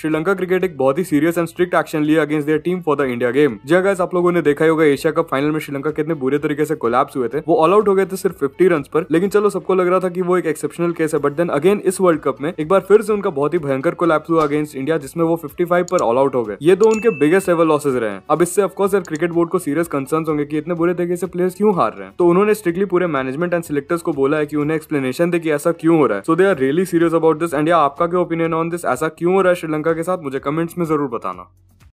Sri Lanka cricket एक बहुत ही serious and strict action लिया against there team for the India game जी अगर आप लोगों ने देखा होगा एशिया कप फाइनल में श्रीलंका कितने बुरे तरीके से कोलैप्स हुए थे वो ऑल आउट हो गए थे सिर्फ फिफ्टी रन पर लेकिन चलो सबको लग रहा था कि वो एक एक्सेप्शनल केस है बट देन अगेन इस वर्ल्ड कप में एक बार फिर से उनका बहुत ही भयंकर कोलैप्स हुआ अगेंस्ट इंडिया जिसमें वो फिफ्टी पर ऑल आउट हो गए ये दो उनके बिगेस्ट एवर लॉसेज रहे हैं अब इससे ऑफकोर्स यार क्रिकेट बोर्ड को सीरियस कंसर्न होंगे की इतने बुरे तरीके से प्लेयर्स क्यों हार रहे हैं तो उन्होंने स्ट्रिक्टली पूरे मैनेजमेंट एंड सिलेक्टर्स को बोला है कि उन्हें एक्सप्लेनेशन दे की ऐसा क्यों हो रहा है so they are really serious about this and आपका क्या ओपिनियन ऑन दिस ऐसा क्यों हो रहा है श्रीलंका प्रियंका के साथ मुझे कमेंट्स में ज़रूर बताना